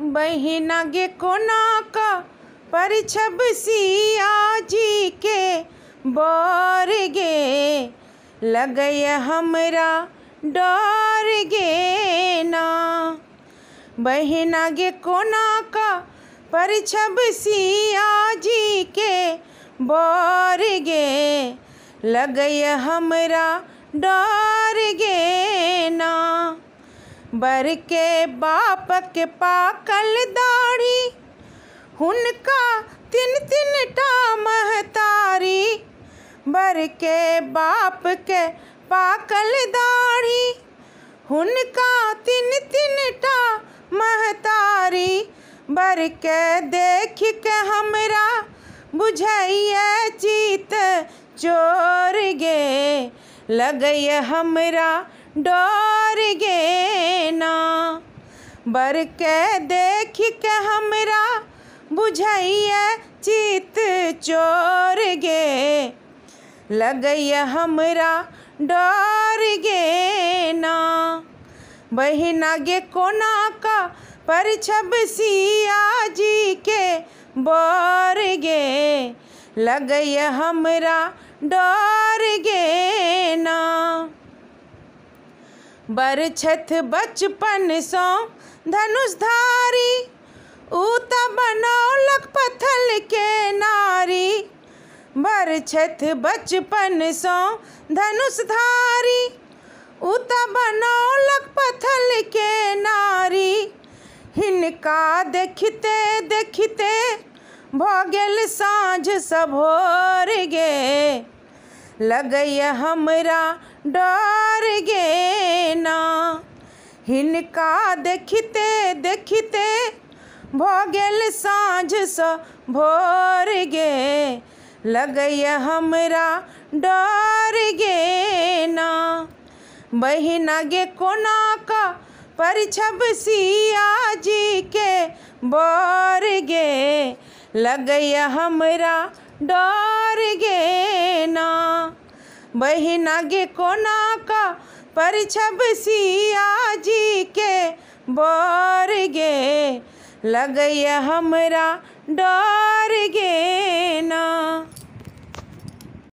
बहिना गे कोना का परछब सिया जी के बोर गे लग हमरा डर गे ना बहिना गे कोना का परछब सिया जी के बोर गे लग हमरा डर गे ना बर के बाप के पाकल दाढ़ी हुनका तीन तीन टा महतारी बर के बाप के पाकल दाढ़ी हुनका तीन तीन टा महतारी बर के देख के हमरा बुझाइए चीत चोर गे लगे हमरा डोर गे ना बर के देख के हमरा बुझाइए चित चोर गे लगैया हमरा डर गे ना बहिना गे कोना का छब सिया जी के बोर गे लगैया हमरा डर गे बरछथ बचपन सो धनुषधारी ऊत बनौलक पथल के नारी बरछथ बचपन सो धनुषधारी ऊत बनौलक पथल के नारी हिनका देखते देखते भगल साँझ सभोर गे लगै हमरा डर गे ना हिनका देखते देखते भगल साँझ स भोर गे लगैया हमरा डर गे ना बहिना गे कोना का परछब सिया जी के बर गे लगैया हमरा डर गे ना बहिनगे कोना का परछब सियाजी के बोर गे लगे हमरा डर गे